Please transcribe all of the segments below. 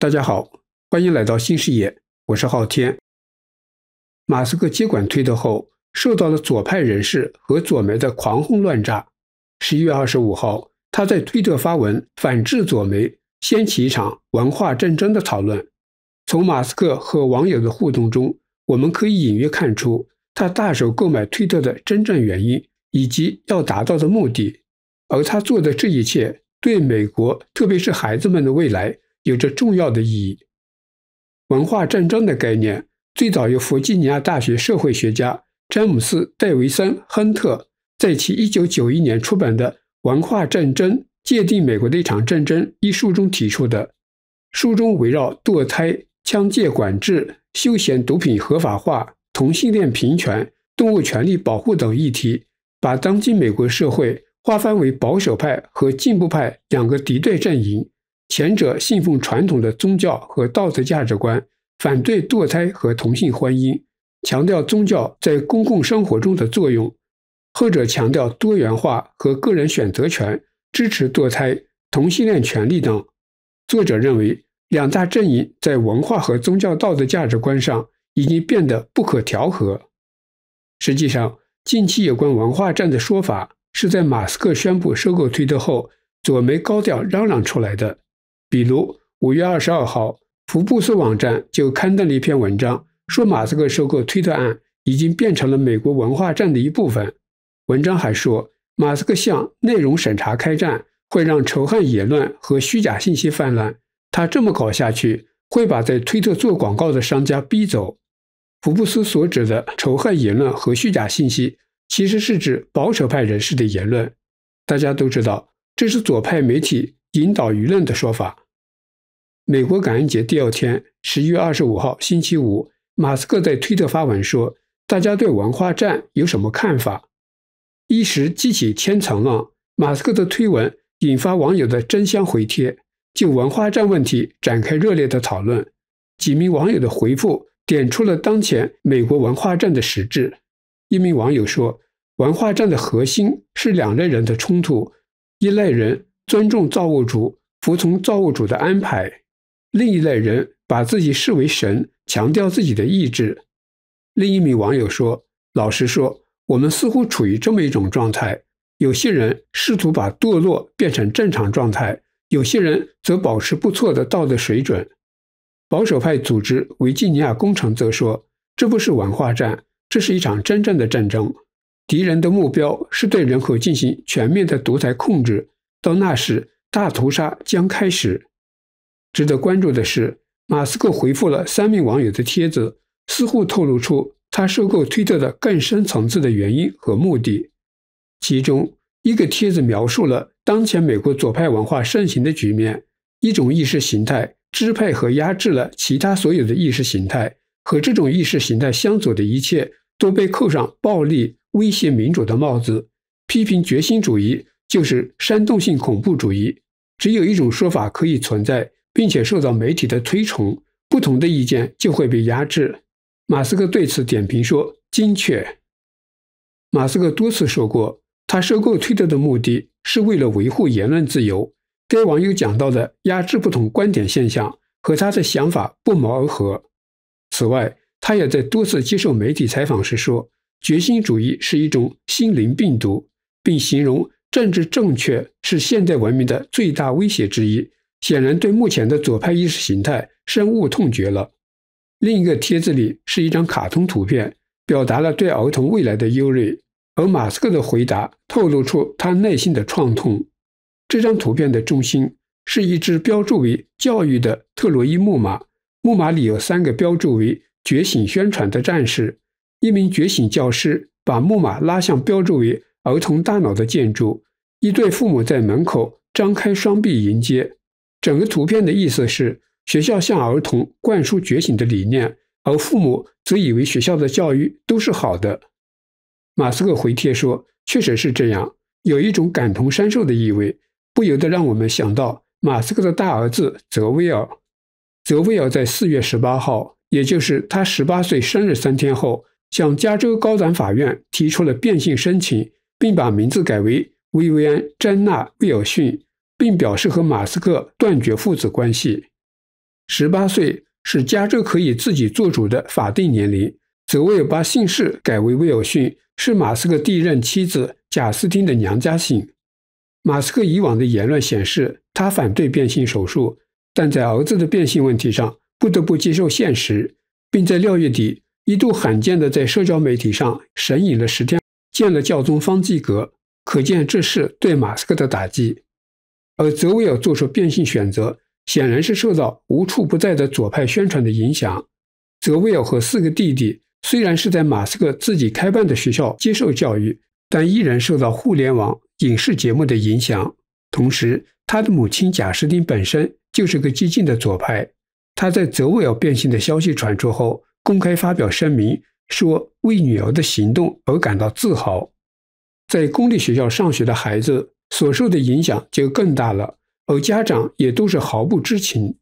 大家好，欢迎来到新视野，我是昊天。马斯克接管推特后，受到了左派人士和左媒的狂轰乱炸。十一月二十五号，他在推特发文反制左媒，掀起一场文化战争的讨论。从马斯克和网友的互动中，我们可以隐约看出他大手购买推特的真正原因，以及要达到的目的。而他做的这一切，对美国，特别是孩子们的未来。有着重要的意义。文化战争的概念最早由弗吉尼亚大学社会学家詹姆斯·戴维森·亨特在其1991年出版的《文化战争：界定美国的一场战争》一书中提出的。书中围绕堕胎、枪械管制、休闲毒品合法化、同性恋平权、动物权利保护等议题，把当今美国社会划分为保守派和进步派两个敌对阵营。前者信奉传统的宗教和道德价值观，反对堕胎和同性婚姻，强调宗教在公共生活中的作用；后者强调多元化和个人选择权，支持堕胎、同性恋权利等。作者认为，两大阵营在文化和宗教道德价值观上已经变得不可调和。实际上，近期有关文化战的说法，是在马斯克宣布收购推特后，左媒高调嚷嚷出来的。比如五月二十二号，福布斯网站就刊登了一篇文章，说马斯克收购推特案已经变成了美国文化战的一部分。文章还说，马斯克向内容审查开战，会让仇恨言论和虚假信息泛滥。他这么搞下去，会把在推特做广告的商家逼走。福布斯所指的仇恨言论和虚假信息，其实是指保守派人士的言论。大家都知道，这是左派媒体。引导舆论的说法。美国感恩节第二天，十一月二十五号，星期五，马斯克在推特发文说：“大家对文化战有什么看法？”一时激起千层浪，马斯克的推文引发网友的争相回帖，就文化战问题展开热烈的讨论。几名网友的回复点出了当前美国文化战的实质。一名网友说：“文化战的核心是两类人的冲突，一类人。”尊重造物主，服从造物主的安排。另一类人把自己视为神，强调自己的意志。另一名网友说：“老实说，我们似乎处于这么一种状态：有些人试图把堕落变成正常状态，有些人则保持不错的道德水准。”保守派组织维吉尼亚工程则说：“这不是文化战，这是一场真正的战争。敌人的目标是对人口进行全面的独裁控制。”到那时，大屠杀将开始。值得关注的是，马斯克回复了三名网友的帖子，似乎透露出他收购推特的更深层次的原因和目的。其中一个帖子描述了当前美国左派文化盛行的局面，一种意识形态支配和压制了其他所有的意识形态，和这种意识形态相左的一切都被扣上暴力威胁民主的帽子，批评决心主义。就是煽动性恐怖主义，只有一种说法可以存在，并且受到媒体的推崇，不同的意见就会被压制。马斯克对此点评说：“精确。”马斯克多次说过，他收购推特的目的是为了维护言论自由。该网友讲到的压制不同观点现象和他的想法不谋而合。此外，他也在多次接受媒体采访时说：“决心主义是一种心灵病毒，并形容。”政治正确是现代文明的最大威胁之一，显然对目前的左派意识形态深恶痛绝了。另一个帖子里是一张卡通图片，表达了对儿童未来的忧虑，而马斯克的回答透露出他内心的创痛。这张图片的中心是一只标注为“教育”的特洛伊木马，木马里有三个标注为“觉醒宣传”的战士，一名觉醒教师把木马拉向标注为。儿童大脑的建筑，一对父母在门口张开双臂迎接。整个图片的意思是，学校向儿童灌输觉醒的理念，而父母则以为学校的教育都是好的。马斯克回帖说：“确实是这样，有一种感同身受的意味，不由得让我们想到马斯克的大儿子泽威尔。泽威尔在四月十八号，也就是他十八岁生日三天后，向加州高等法院提出了变性申请。”并把名字改为薇薇安·詹娜·威尔逊，并表示和马斯克断绝父子关系。十八岁是加州可以自己做主的法定年龄，威尔把姓氏改为威尔逊，是马斯克第一任妻子贾斯汀的娘家姓。马斯克以往的言论显示，他反对变性手术，但在儿子的变性问题上，不得不接受现实，并在六月底一度罕见的在社交媒体上神隐了十天。见了教宗方济各，可见这是对马斯克的打击。而泽维尔做出变性选择，显然是受到无处不在的左派宣传的影响。泽维尔和四个弟弟虽然是在马斯克自己开办的学校接受教育，但依然受到互联网影视节目的影响。同时，他的母亲贾斯汀本身就是个激进的左派，他在泽维尔变性的消息传出后，公开发表声明。说为女儿的行动而感到自豪，在公立学校上学的孩子所受的影响就更大了，而家长也都是毫不知情。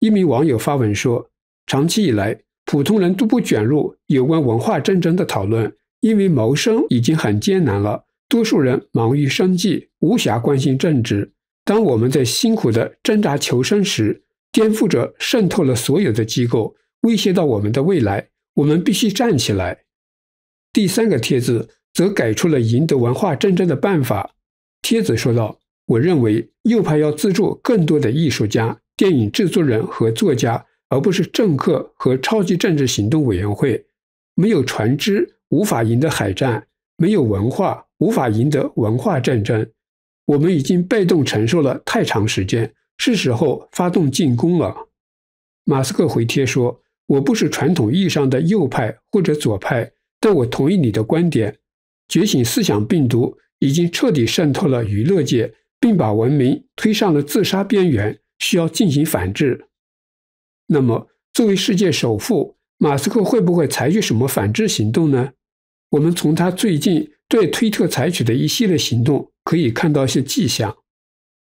一名网友发文说：“长期以来，普通人都不卷入有关文化战争的讨论，因为谋生已经很艰难了，多数人忙于生计，无暇关心政治。当我们在辛苦的挣扎求生时，颠覆者渗透了所有的机构，威胁到我们的未来。”我们必须站起来。第三个帖子则改出了赢得文化战争的办法。帖子说道：“我认为右派要资助更多的艺术家、电影制作人和作家，而不是政客和超级政治行动委员会。没有船只，无法赢得海战；没有文化，无法赢得文化战争。我们已经被动承受了太长时间，是时候发动进攻了。”马斯克回帖说。我不是传统意义上的右派或者左派，但我同意你的观点。觉醒思想病毒已经彻底渗透了娱乐界，并把文明推上了自杀边缘，需要进行反制。那么，作为世界首富，马斯克会不会采取什么反制行动呢？我们从他最近对推特采取的一系列行动可以看到一些迹象。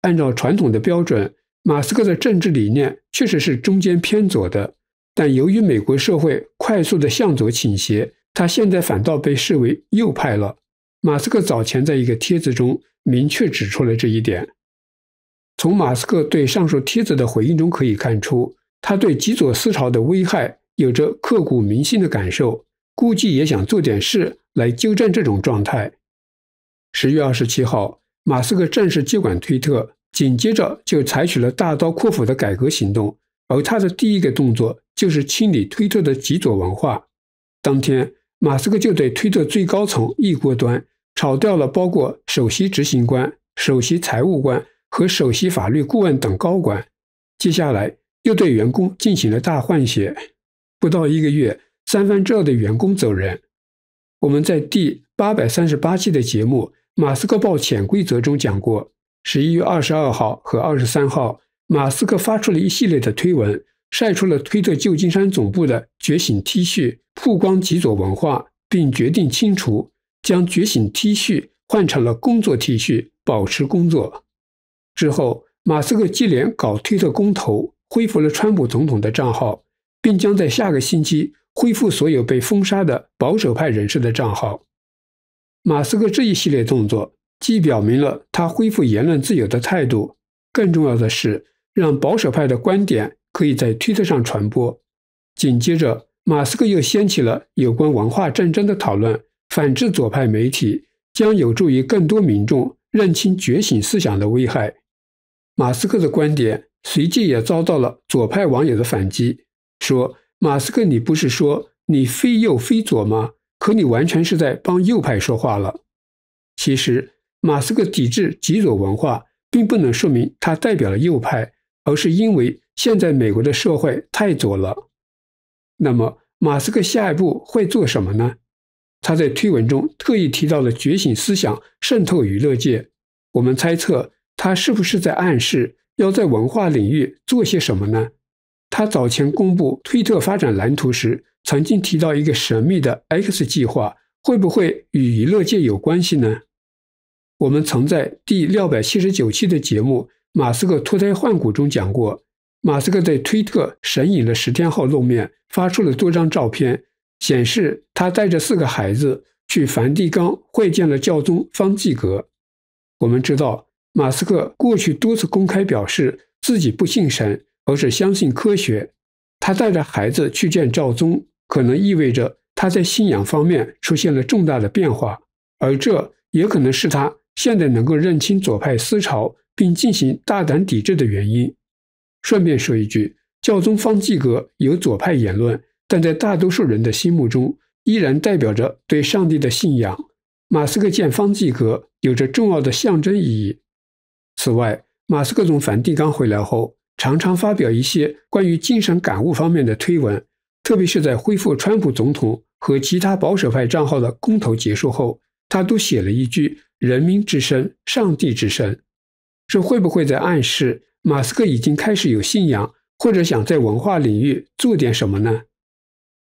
按照传统的标准，马斯克的政治理念确实是中间偏左的。但由于美国社会快速的向左倾斜，他现在反倒被视为右派了。马斯克早前在一个帖子中明确指出了这一点。从马斯克对上述帖子的回应中可以看出，他对极左思潮的危害有着刻骨铭心的感受，估计也想做点事来纠正这种状态。十月二十七号，马斯克正式接管推特，紧接着就采取了大刀阔斧的改革行动。而他的第一个动作就是清理推特的极左文化。当天，马斯克就对推特最高层一锅端，炒掉了包括首席执行官、首席财务官和首席法律顾问等高管。接下来，又对员工进行了大换血。不到一个月，三分之二的员工走人。我们在第八百三十八期的节目《马斯克报潜规则》中讲过，十一月二十二号和二十三号。马斯克发出了一系列的推文，晒出了推特旧金山总部的“觉醒 ”T 恤，曝光极左文化，并决定清除，将“觉醒 ”T 恤换成了工作 T 恤，保持工作。之后，马斯克接连搞推特公投，恢复了川普总统的账号，并将在下个星期恢复所有被封杀的保守派人士的账号。马斯克这一系列动作，既表明了他恢复言论自由的态度，更重要的是。让保守派的观点可以在推特上传播。紧接着，马斯克又掀起了有关文化战争的讨论，反制左派媒体将有助于更多民众认清觉醒思想的危害。马斯克的观点随即也遭到了左派网友的反击，说：“马斯克，你不是说你非右非左吗？可你完全是在帮右派说话了。”其实，马斯克抵制极左文化，并不能说明他代表了右派。而是因为现在美国的社会太左了。那么，马斯克下一步会做什么呢？他在推文中特意提到了觉醒思想渗透娱乐界，我们猜测他是不是在暗示要在文化领域做些什么呢？他早前公布推特发展蓝图时，曾经提到一个神秘的 X 计划，会不会与娱乐界有关系呢？我们曾在第六百七十九期的节目。马斯克脱胎换骨中讲过，马斯克在推特神隐了十天后露面，发出了多张照片，显示他带着四个孩子去梵蒂冈会见了教宗方济各。我们知道，马斯克过去多次公开表示自己不信神，而是相信科学。他带着孩子去见教宗，可能意味着他在信仰方面出现了重大的变化，而这也可能是他现在能够认清左派思潮。并进行大胆抵制的原因。顺便说一句，教宗方济各有左派言论，但在大多数人的心目中，依然代表着对上帝的信仰。马斯克见方济各有着重要的象征意义。此外，马斯克从梵蒂冈回来后，常常发表一些关于精神感悟方面的推文，特别是在恢复川普总统和其他保守派账号的公投结束后，他都写了一句：“人民之声，上帝之声。”这会不会在暗示马斯克已经开始有信仰，或者想在文化领域做点什么呢？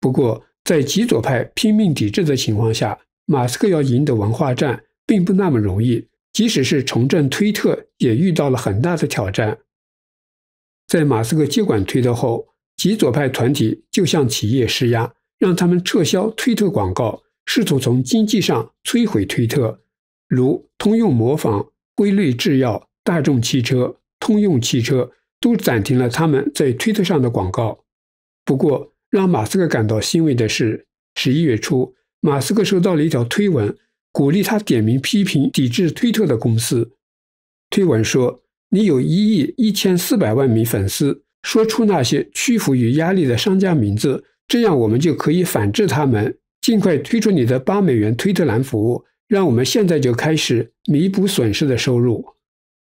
不过，在极左派拼命抵制的情况下，马斯克要赢得文化战并不那么容易。即使是重振推特，也遇到了很大的挑战。在马斯克接管推特后，极左派团体就向企业施压，让他们撤销推特广告，试图从经济上摧毁推特，如通用模仿、归类制药。大众汽车、通用汽车都暂停了他们在推特上的广告。不过，让马斯克感到欣慰的是，十一月初，马斯克收到了一条推文，鼓励他点名批评抵制推特的公司。推文说：“你有一亿一千四百万名粉丝，说出那些屈服于压力的商家名字，这样我们就可以反制他们，尽快推出你的八美元推特蓝服务，让我们现在就开始弥补损失的收入。”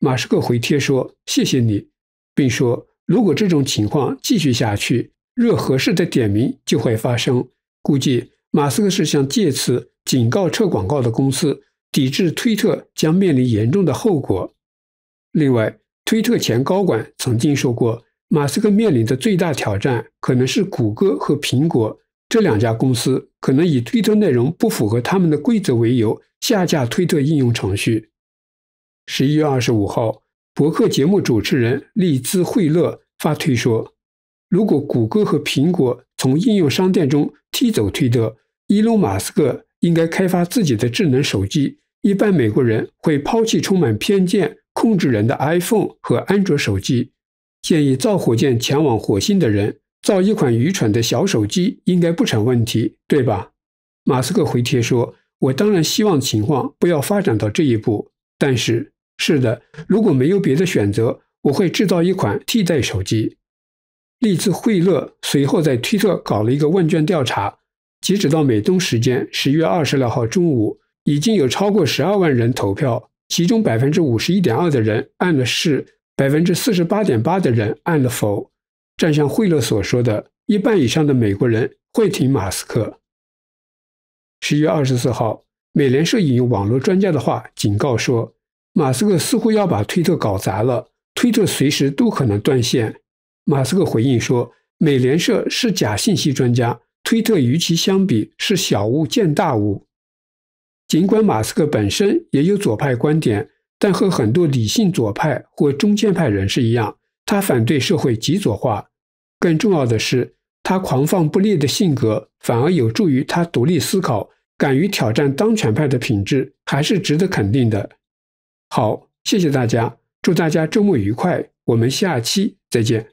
马斯克回帖说：“谢谢你，并说如果这种情况继续下去，若合适的点名就会发生。估计马斯克是想借此警告撤广告的公司，抵制推特将面临严重的后果。另外，推特前高管曾经说过，马斯克面临的最大挑战可能是谷歌和苹果这两家公司可能以推特内容不符合他们的规则为由下架推特应用程序。”十一月二十五号，博客节目主持人利兹·惠勒发推说：“如果谷歌和苹果从应用商店中踢走推特，伊隆·马斯克应该开发自己的智能手机。一般美国人会抛弃充满偏见、控制人的 iPhone 和安卓手机。建议造火箭前往火星的人造一款愚蠢的小手机，应该不成问题，对吧？”马斯克回帖说：“我当然希望情况不要发展到这一步。”但是，是的，如果没有别的选择，我会制造一款替代手机。利兹·惠勒随后在推特搞了一个问卷调查，截止到美东时间十月二十六号中午，已经有超过十二万人投票，其中百分之五十一点二的人按了是，百分之四十八点八的人按了否，正像惠勒所说的，一半以上的美国人会停马斯克。十月二十四号。美联社引用网络专家的话警告说：“马斯克似乎要把推特搞砸了，推特随时都可能断线。”马斯克回应说：“美联社是假信息专家，推特与其相比是小巫见大巫。”尽管马斯克本身也有左派观点，但和很多理性左派或中间派人士一样，他反对社会极左化。更重要的是，他狂放不羁的性格反而有助于他独立思考。敢于挑战当权派的品质，还是值得肯定的。好，谢谢大家，祝大家周末愉快，我们下期再见。